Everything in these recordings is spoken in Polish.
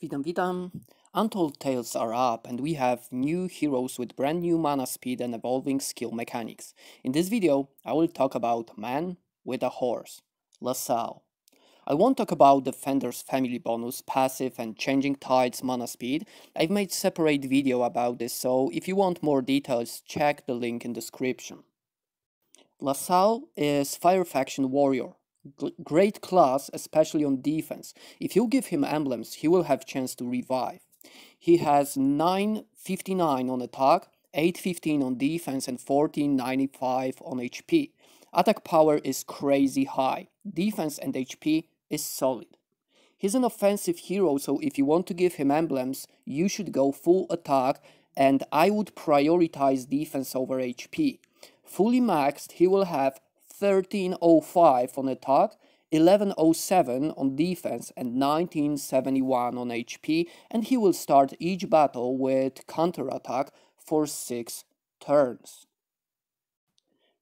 Vidam Vidam, um, Untold Tales are up and we have new heroes with brand new mana speed and evolving skill mechanics. In this video, I will talk about Man with a Horse, LaSalle. I won't talk about Defender's family bonus, passive and changing tides mana speed. I've made separate video about this, so if you want more details, check the link in description. LaSalle is Fire Faction Warrior, great class, especially on defense. If you give him emblems, he will have chance to revive. He has 959 on attack, 815 on defense, and 1495 on HP. Attack power is crazy high. Defense and HP is solid. He's an offensive hero, so if you want to give him emblems, you should go full attack, and I would prioritize defense over HP. Fully maxed, he will have 1305 on attack, 1107 on defense and 1971 on HP and he will start each battle with counterattack for 6 turns.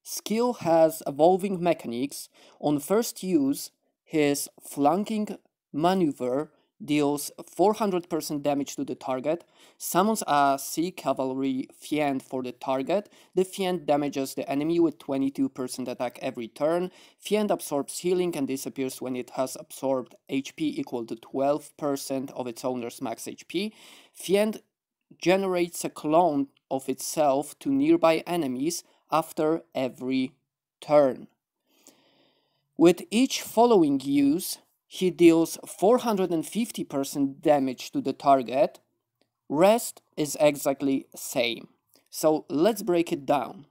Skill has evolving mechanics. On first use, his flanking maneuver deals 400% damage to the target, summons a Sea Cavalry Fiend for the target, the Fiend damages the enemy with 22% attack every turn, Fiend absorbs healing and disappears when it has absorbed HP equal to 12% of its owner's max HP, Fiend generates a clone of itself to nearby enemies after every turn. With each following use, he deals 450% damage to the target. Rest is exactly same. So let's break it down.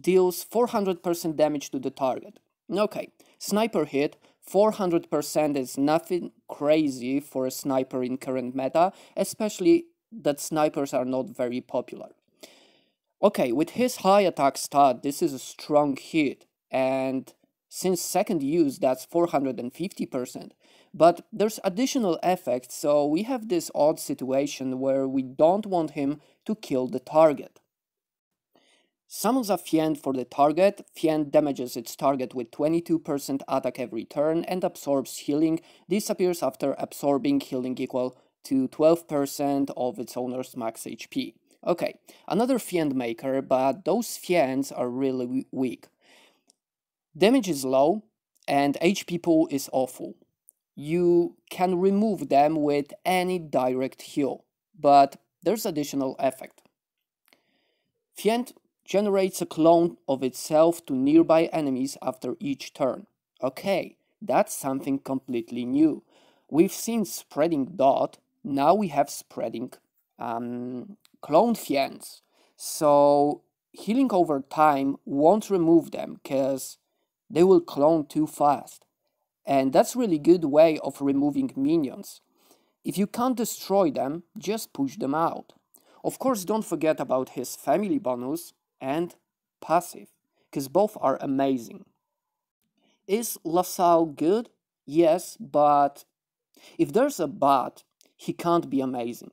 Deals 400% damage to the target. Okay, sniper hit, 400% is nothing crazy for a sniper in current meta, especially that snipers are not very popular. Okay, with his high attack stat, this is a strong hit, and since second use, that's 450%. But there's additional effects, so we have this odd situation where we don't want him to kill the target. Summons a Fiend for the target, Fiend damages its target with 22% attack every turn and absorbs healing, disappears after absorbing healing equal to 12% of its owner's max HP. Okay, another Fiend maker, but those Fiends are really weak. Damage is low and HP pool is awful. You can remove them with any direct heal, but there's additional effect. Fiend generates a clone of itself to nearby enemies after each turn. Okay, that's something completely new. We've seen spreading dot, now we have spreading um, clone fiends. So healing over time won't remove them because they will clone too fast. And that's really good way of removing minions. If you can't destroy them, just push them out. Of course, don't forget about his family bonus and passive, because both are amazing. Is LaSalle good? Yes, but if there's a but, he can't be amazing.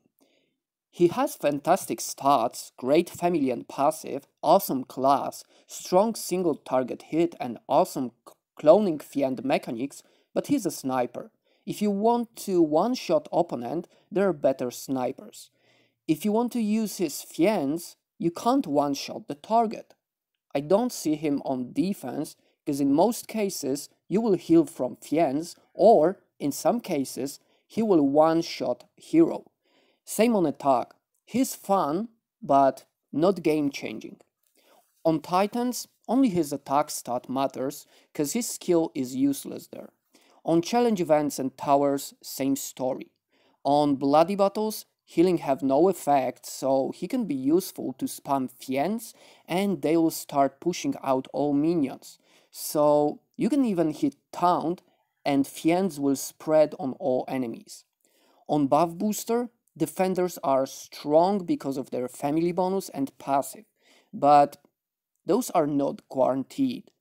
He has fantastic stats, great family and passive, awesome class, strong single target hit and awesome cloning fiend mechanics, but he's a sniper. If you want to one-shot opponent, there are better snipers. If you want to use his fiends, you can't one-shot the target. I don't see him on defense, because in most cases, you will heal from fiends, or, in some cases, he will one-shot hero. Same on attack. He's fun, but not game-changing. On Titans, only his attack stat matters, because his skill is useless there. On challenge events and towers, same story. On bloody battles, healing have no effect, so he can be useful to spam fiends and they will start pushing out all minions. So you can even hit taunt and fiends will spread on all enemies. On buff booster, defenders are strong because of their family bonus and passive, but those are not guaranteed.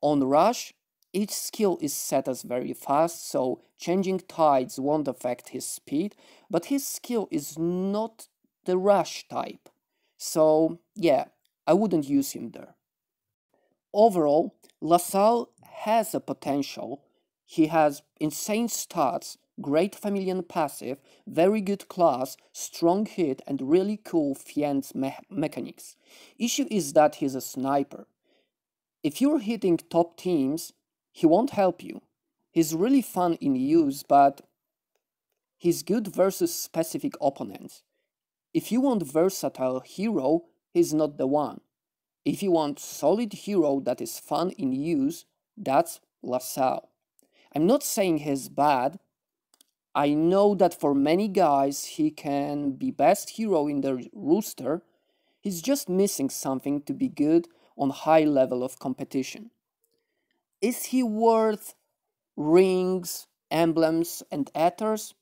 On rush, each skill is set as very fast, so changing tides won't affect his speed, but his skill is not the rush type. So yeah, I wouldn't use him there. Overall, LaSalle has a potential. He has insane stats, Great Familian passive, very good class, strong hit, and really cool Fiend's me mechanics. Issue is that he's a sniper. If you're hitting top teams, he won't help you. He's really fun in use, but he's good versus specific opponents. If you want versatile hero, he's not the one. If you want solid hero that is fun in use, that's LaSalle. I'm not saying he's bad, I know that for many guys, he can be best hero in the rooster. He's just missing something to be good on high level of competition. Is he worth rings, emblems, and ethers?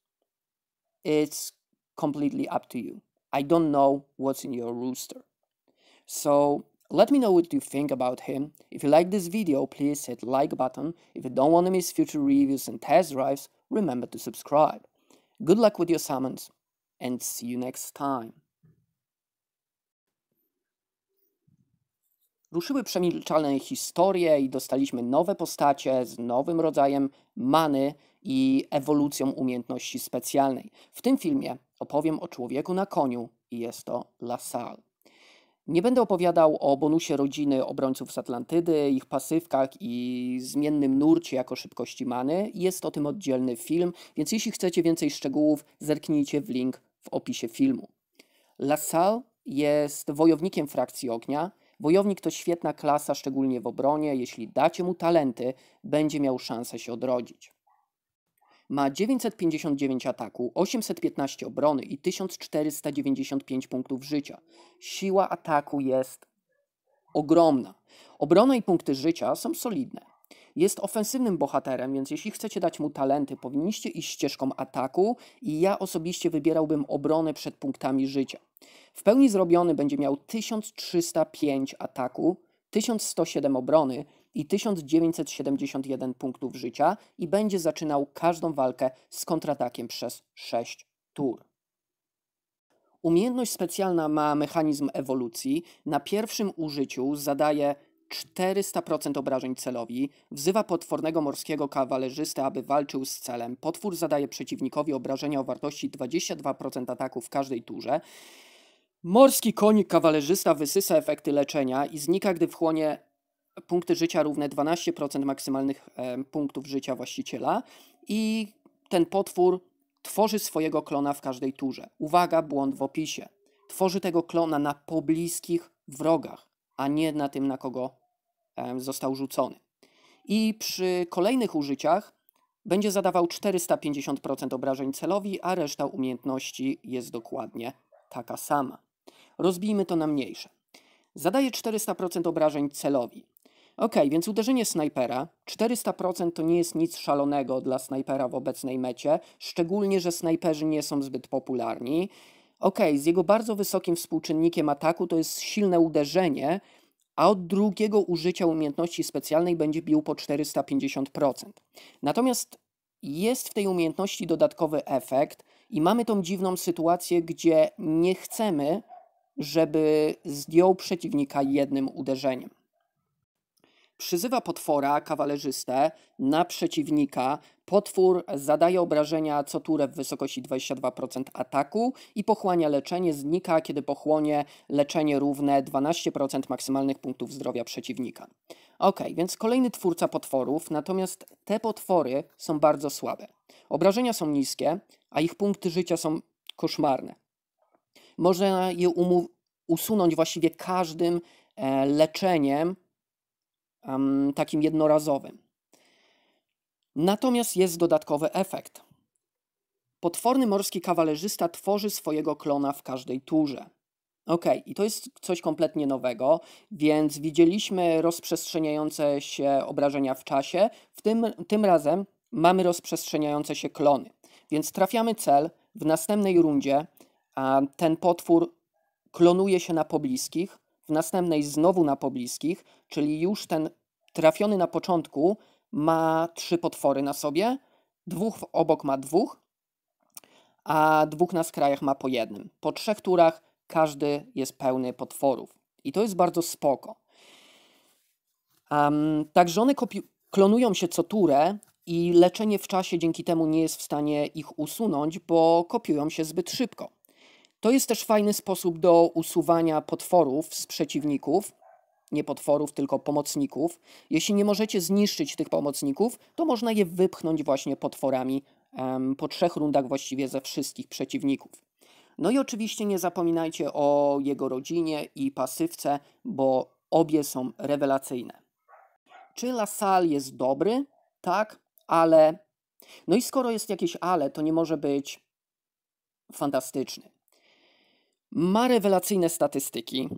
It's completely up to you. I don't know what's in your rooster. So let me know what you think about him. If you like this video, please hit like button. If you don't want to miss future reviews and test drives, remember to subscribe. Good luck with your summons and see you next time. Ruszyły przemilczalne historie i dostaliśmy nowe postacie z nowym rodzajem many i ewolucją umiejętności specjalnej. W tym filmie opowiem o człowieku na koniu i jest to LaSalle. Nie będę opowiadał o bonusie rodziny obrońców z Atlantydy, ich pasywkach i zmiennym nurcie jako szybkości many. Jest o tym oddzielny film, więc jeśli chcecie więcej szczegółów, zerknijcie w link w opisie filmu. LaSalle jest wojownikiem frakcji ognia. Wojownik to świetna klasa, szczególnie w obronie. Jeśli dacie mu talenty, będzie miał szansę się odrodzić. Ma 959 ataku, 815 obrony i 1495 punktów życia. Siła ataku jest ogromna. Obrona i punkty życia są solidne. Jest ofensywnym bohaterem, więc jeśli chcecie dać mu talenty, powinniście iść ścieżką ataku i ja osobiście wybierałbym obronę przed punktami życia. W pełni zrobiony będzie miał 1305 ataku, 1107 obrony i 1971 punktów życia i będzie zaczynał każdą walkę z kontratakiem przez 6 tur. Umiejętność specjalna ma mechanizm ewolucji. Na pierwszym użyciu zadaje 400% obrażeń celowi, wzywa potwornego morskiego kawalerzystę, aby walczył z celem. Potwór zadaje przeciwnikowi obrażenia o wartości 22% ataku w każdej turze. Morski konik kawalerzysta wysysa efekty leczenia i znika, gdy wchłonie punkty życia równe 12% maksymalnych e, punktów życia właściciela i ten potwór tworzy swojego klona w każdej turze. Uwaga, błąd w opisie. Tworzy tego klona na pobliskich wrogach, a nie na tym, na kogo e, został rzucony. I przy kolejnych użyciach będzie zadawał 450% obrażeń celowi, a reszta umiejętności jest dokładnie taka sama. Rozbijmy to na mniejsze. Zadaje 400% obrażeń celowi. Ok, więc uderzenie snajpera. 400% to nie jest nic szalonego dla snajpera w obecnej mecie, szczególnie, że snajperzy nie są zbyt popularni. Ok, z jego bardzo wysokim współczynnikiem ataku to jest silne uderzenie, a od drugiego użycia umiejętności specjalnej będzie bił po 450%. Natomiast jest w tej umiejętności dodatkowy efekt i mamy tą dziwną sytuację, gdzie nie chcemy, żeby zdjął przeciwnika jednym uderzeniem przyzywa potwora, kawalerzystę, na przeciwnika. Potwór zadaje obrażenia co turę w wysokości 22% ataku i pochłania leczenie. Znika, kiedy pochłonie leczenie równe 12% maksymalnych punktów zdrowia przeciwnika. Ok, więc kolejny twórca potworów, natomiast te potwory są bardzo słabe. Obrażenia są niskie, a ich punkty życia są koszmarne. Można je usunąć właściwie każdym e, leczeniem um, takim jednorazowym. Natomiast jest dodatkowy efekt. Potworny morski kawalerzysta tworzy swojego klona w każdej turze. OK, i to jest coś kompletnie nowego, więc widzieliśmy rozprzestrzeniające się obrażenia w czasie, w tym, tym razem mamy rozprzestrzeniające się klony. Więc trafiamy cel, w następnej rundzie a ten potwór klonuje się na pobliskich, w następnej znowu na pobliskich, czyli już ten trafiony na początku ma trzy potwory na sobie, dwóch obok ma dwóch, a dwóch na skrajach ma po jednym. Po trzech turach każdy jest pełny potworów. I to jest bardzo spoko. Um, także one klonują się co turę i leczenie w czasie dzięki temu nie jest w stanie ich usunąć, bo kopiują się zbyt szybko. To jest też fajny sposób do usuwania potworów z przeciwników, nie potworów, tylko pomocników. Jeśli nie możecie zniszczyć tych pomocników, to można je wypchnąć właśnie potworami um, po trzech rundach właściwie ze wszystkich przeciwników. No i oczywiście nie zapominajcie o jego rodzinie i pasywce, bo obie są rewelacyjne. Czy Lasal jest dobry? Tak, ale... No i skoro jest jakieś ale, to nie może być fantastyczny. Ma rewelacyjne statystyki,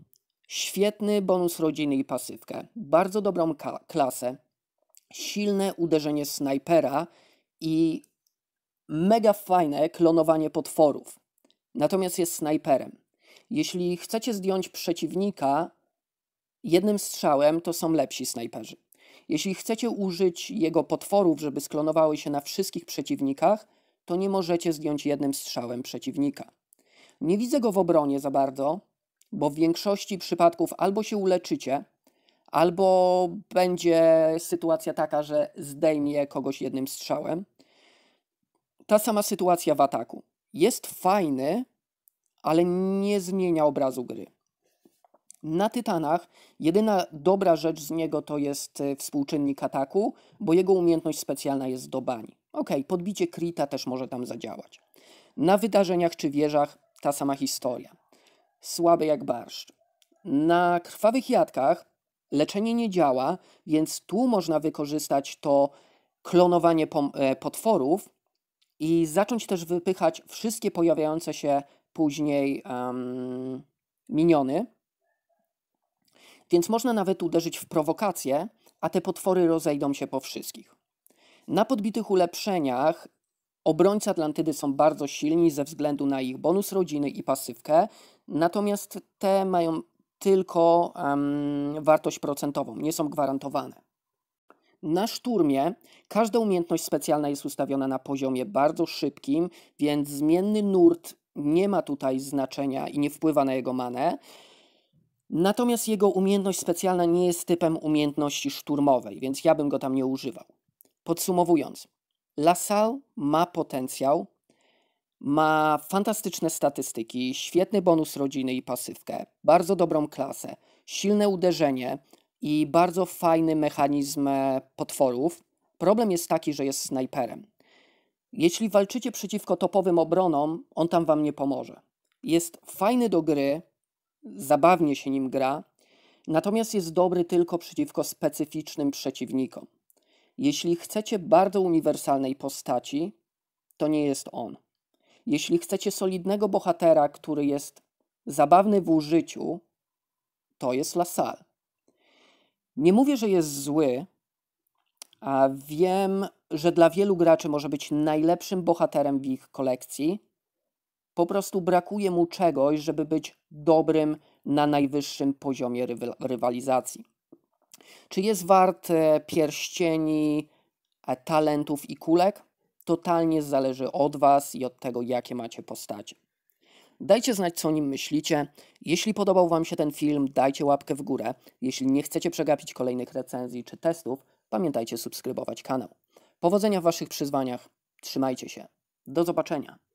świetny bonus rodziny i pasywkę, bardzo dobrą klasę, silne uderzenie snajpera i mega fajne klonowanie potworów. Natomiast jest snajperem. Jeśli chcecie zdjąć przeciwnika jednym strzałem, to są lepsi snajperzy. Jeśli chcecie użyć jego potworów, żeby sklonowały się na wszystkich przeciwnikach, to nie możecie zdjąć jednym strzałem przeciwnika. Nie widzę go w obronie za bardzo, bo w większości przypadków albo się uleczycie, albo będzie sytuacja taka, że zdejmie kogoś jednym strzałem. Ta sama sytuacja w ataku. Jest fajny, ale nie zmienia obrazu gry. Na Tytanach jedyna dobra rzecz z niego to jest e, współczynnik ataku, bo jego umiejętność specjalna jest do bani. Ok, podbicie Krita też może tam zadziałać. Na wydarzeniach czy wieżach ta sama historia. Słaby jak barszcz. Na krwawych jadkach leczenie nie działa, więc tu można wykorzystać to klonowanie e, potworów i zacząć też wypychać wszystkie pojawiające się później um, miniony. Więc można nawet uderzyć w prowokację, a te potwory rozejdą się po wszystkich. Na podbitych ulepszeniach Obrońcy Atlantydy są bardzo silni ze względu na ich bonus rodziny i pasywkę, natomiast te mają tylko um, wartość procentową, nie są gwarantowane. Na szturmie każda umiejętność specjalna jest ustawiona na poziomie bardzo szybkim, więc zmienny nurt nie ma tutaj znaczenia i nie wpływa na jego manę. Natomiast jego umiejętność specjalna nie jest typem umiejętności szturmowej, więc ja bym go tam nie używał. Podsumowując, LaSalle ma potencjał, ma fantastyczne statystyki, świetny bonus rodziny i pasywkę, bardzo dobrą klasę, silne uderzenie i bardzo fajny mechanizm e, potworów. Problem jest taki, że jest snajperem. Jeśli walczycie przeciwko topowym obronom, on tam wam nie pomoże. Jest fajny do gry, zabawnie się nim gra, natomiast jest dobry tylko przeciwko specyficznym przeciwnikom. Jeśli chcecie bardzo uniwersalnej postaci, to nie jest on. Jeśli chcecie solidnego bohatera, który jest zabawny w użyciu, to jest Lasal. Nie mówię, że jest zły, a wiem, że dla wielu graczy może być najlepszym bohaterem w ich kolekcji. Po prostu brakuje mu czegoś, żeby być dobrym na najwyższym poziomie rywalizacji. Czy jest wart e, pierścieni e, talentów i kulek? Totalnie zależy od Was i od tego, jakie macie postacie. Dajcie znać, co o nim myślicie. Jeśli podobał Wam się ten film, dajcie łapkę w górę. Jeśli nie chcecie przegapić kolejnych recenzji czy testów, pamiętajcie subskrybować kanał. Powodzenia w Waszych przyzwaniach. Trzymajcie się. Do zobaczenia.